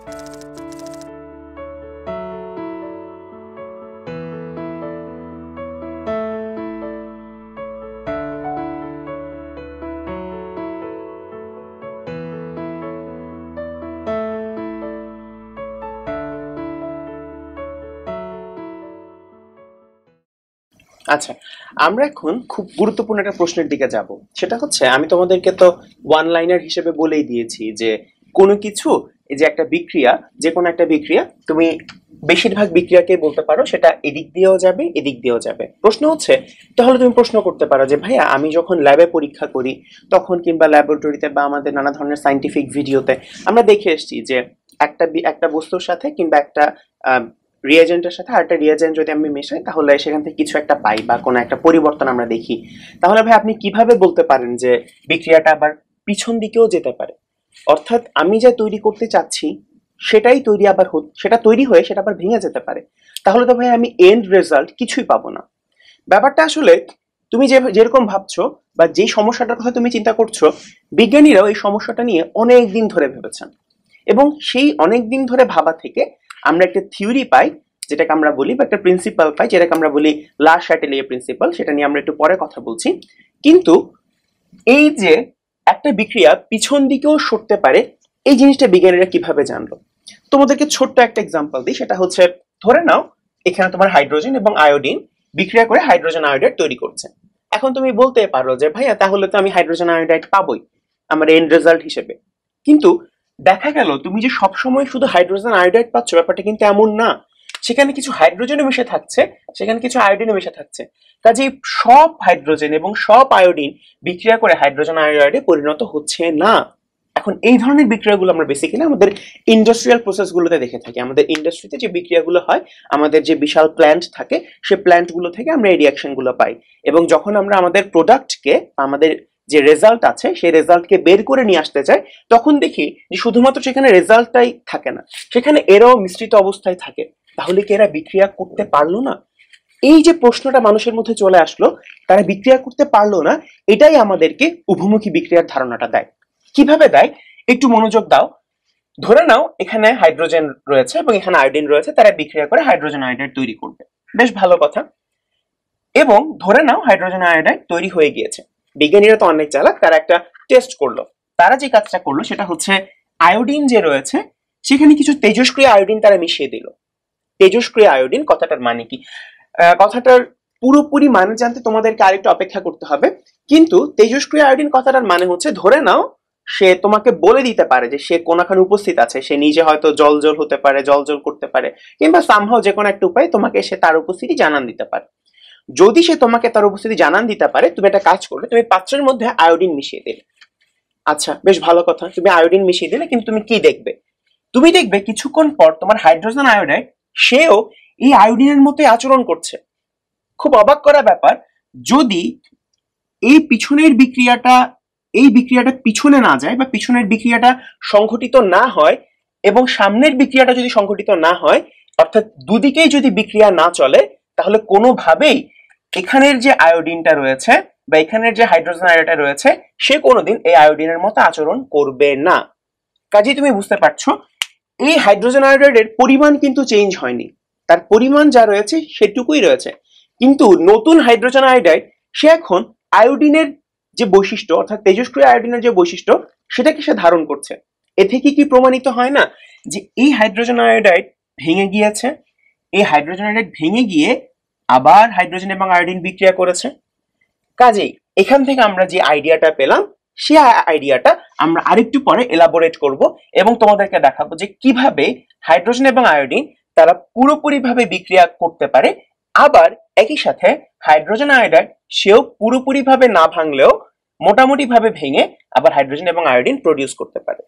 আচ্ছা আমরা এখন খুব গুরুত্বপূর্ণ একটা প্রশ্নের দিকে যাব সেটা হচ্ছে আমি তোমাদেরকে তো ওয়ান লাইনার হিসেবে বলেই দিয়েছি যে কোনো কিছু এই যে একটা বিক্রিয়া যে কোনো একটা বিক্রিয়া তুমি বেশিরভাগ বিক্রিয়াকে বলতে পারো সেটা এদিক দিয়েও যাবে এদিক দিয়েও যাবে প্রশ্ন হচ্ছে তাহলে তুমি প্রশ্ন করতে পারো যে ভাইয়া আমি যখন ল্যাবে পরীক্ষা করি তখন কিংবা ল্যাবরেটরিতে বা আমাদের নানা ধরনের সাইন্টিফিক ভিডিওতে আমরা দেখে এসেছি যে একটা একটা বস্তুর সাথে কিংবা একটা রিয়াজেন্টের সাথে আরেকটা রিয়াজেন্ট যদি আমি মেশাই তাহলে সেখান থেকে কিছু একটা পাই বা কোনো একটা পরিবর্তন আমরা দেখি তাহলে ভাই আপনি কিভাবে বলতে পারেন যে বিক্রিয়াটা আবার পিছন দিকেও যেতে পারে অর্থাৎ আমি যা তৈরি করতে চাচ্ছি সেটাই তৈরি আবার সেটা তৈরি হয়ে সেটা আবার ভেঙে যেতে পারে তাহলে তো ভাই আমি এন্ড রেজাল্ট কিছুই পাবো না ব্যাপারটা আসলে তুমি যে যেরকম ভাবছো বা যে সমস্যাটার কথা তুমি চিন্তা করছো বিজ্ঞানীরাও এই সমস্যাটা নিয়ে অনেক দিন ধরে ভেবেছেন এবং সেই অনেক দিন ধরে ভাবা থেকে আমরা একটা থিওরি পাই যেটাকে আমরা বলি বা একটা প্রিন্সিপাল পাই যেটাকে আমরা বলি লা শ্যাটেলিয়ে প্রিন্সিপাল সেটা নিয়ে আমরা একটু পরে কথা বলছি কিন্তু এই যে একটা বিক্রিয়া পিছন দিকেও সরতে পারে এই জিনিসটা বিজ্ঞানীরা কিভাবে জানলো তোমাদেরকে ছোট্ট একটা এক্সাম্পল দিই সেটা হচ্ছে ধরে নাও এখানে তোমার হাইড্রোজেন এবং আয়োডিন বিক্রিয়া করে হাইড্রোজেন আয়োডাইড তৈরি করছে এখন তুমি বলতে পারো যে ভাইয়া তাহলে তো আমি হাইড্রোজেন আয়োডাইড পাবোই আমার এন্ড রেজাল্ট হিসেবে কিন্তু দেখা গেল তুমি যে সবসময় শুধু হাইড্রোজেন আয়োডাইড পাচ্ছ ব্যাপারটা কিন্তু এমন না সেখানে কিছু হাইড্রোজেনও মিশে থাকছে সেখানে কিছু আয়োডিনও মিশে থাকছে কাজে সব হাইড্রোজেন এবং সব আয়োডিন বিক্রিয়া করে হাইড্রোজেন আয়োডাইডে পরিণত হচ্ছে না এখন এই ধরনের বিক্রিয়াগুলো আমরা বেসিক্যালি আমাদের ইন্ডাস্ট্রিয়াল প্রসেসগুলোতে দেখে থাকি আমাদের ইন্ডাস্ট্রিতে যে বিক্রিয়াগুলো হয় আমাদের যে বিশাল প্ল্যান্ট থাকে সে প্ল্যান্টগুলো থেকে আমরা এই রিয়াকশনগুলো পাই এবং যখন আমরা আমাদের প্রোডাক্টকে আমাদের যে রেজাল্ট আছে সেই রেজাল্টকে বের করে নিয়ে আসতে চাই তখন দেখি যে শুধুমাত্র সেখানে রেজাল্টটাই থাকে না সেখানে এরাও মিশ্রিত অবস্থায় থাকে তাহলে কি এরা বিক্রিয়া করতে পারলো না এই যে প্রশ্নটা মানুষের মধ্যে চলে আসলো তারা বিক্রিয়া করতে পারলো না এটাই আমাদেরকে উভমুখী বিক্রিয়ার ধারণাটা দেয় কিভাবে দেয় একটু মনোযোগ দাও ধরে নাও এখানে হাইড্রোজেন রয়েছে এবং এখানে আয়োডিন রয়েছে তারা বিক্রিয়া করে হাইড্রোজেন আয়োডাইড তৈরি করবে বেশ ভালো কথা এবং ধরে নাও হাইড্রোজেন আয়োডাইড তৈরি হয়ে গিয়েছে বিজ্ঞানীরা তো অনেক চালাক তারা একটা টেস্ট করলো তারা যে কাজটা করলো সেটা হচ্ছে আয়োডিন যে রয়েছে সেখানে কিছু তেজস্ক্রিয় আয়োডিন তারা মিশিয়ে দিল তেজস্ক্রিয় আয়োডিন কথাটার মানে কি কথাটার পুরোপুরি মানে জানতে তোমাদেরকে আরেকটু অপেক্ষা করতে হবে কিন্তু তেজস্ক্রিয় আয়োডিন কথাটার মানে হচ্ছে ধরে নাও সে তোমাকে বলে দিতে পারে যে সে কোনখানে উপস্থিত আছে সে নিজে হয়তো জল জল হতে পারে জল জল করতে পারে কিংবা সামহাও যে কোনো একটা উপায়ে তোমাকে সে তার উপস্থিতি জানান দিতে পারে যদি সে তোমাকে তার উপস্থিতি জানান দিতে পারে তুমি একটা কাজ করলে তুমি পাত্রের মধ্যে আয়োডিন মিশিয়ে দিলে আচ্ছা বেশ ভালো কথা তুমি আয়োডিন মিশিয়ে দিলে কিন্তু তুমি কি দেখবে তুমি দেখবে কিছুক্ষণ পর তোমার হাইড্রোজেন আয়োডাইড সেও এই আয়োডিনের মতোই আচরণ করছে খুব অবাক করা ব্যাপার যদি এই পিছনের বিক্রিয়াটা এই বিক্রিয়াটা পিছনে না যায় বা পিছনের বিক্রিয়াটা সংঘটিত না হয় এবং সামনের বিক্রিয়াটা যদি সংঘটিত না হয় অর্থাৎ দুদিকেই যদি বিক্রিয়া না চলে তাহলে কোনোভাবেই এখানের যে আয়োডিনটা রয়েছে বা এখানের যে হাইড্রোজেন আয়োডাটা রয়েছে সে কোনোদিন এই আয়োডিনের মতো আচরণ করবে না কাজেই তুমি বুঝতে পারছো এই হাইড্রোজেন আয়োডাইডের পরিমাণ কিন্তু চেঞ্জ হয়নি তার পরিমাণ যা রয়েছে সেটুকুই রয়েছে কিন্তু নতুন হাইড্রোজেন আয়োডাইড সে এখন আয়োডিনের যে বৈশিষ্ট্য অর্থাৎ তেজস্ক্রিয় আয়োডিনের যে বৈশিষ্ট্য সেটাকে সে ধারণ করছে এ থেকে কি প্রমাণিত হয় না যে এই হাইড্রোজেন আয়োডাইড ভেঙে গিয়েছে এই হাইড্রোজেন আয়োডাইড ভেঙে গিয়ে আবার হাইড্রোজেন এবং আয়োডিন বিক্রিয়া করেছে কাজেই এখান থেকে আমরা যে আইডিয়াটা পেলাম সে আইডিয়াটা আমরা আরেকটু পরে এলাবোরেট করব এবং তোমাদেরকে দেখাবো যে কিভাবে হাইড্রোজেন এবং আয়োডিন তারা পুরোপুরিভাবে বিক্রিয়া করতে পারে আবার একই সাথে হাইড্রোজেন আয়োডাইড সেও পুরোপুরিভাবে না ভাঙলেও মোটামুটিভাবে ভেঙে আবার হাইড্রোজেন এবং আয়োডিন প্রডিউস করতে পারে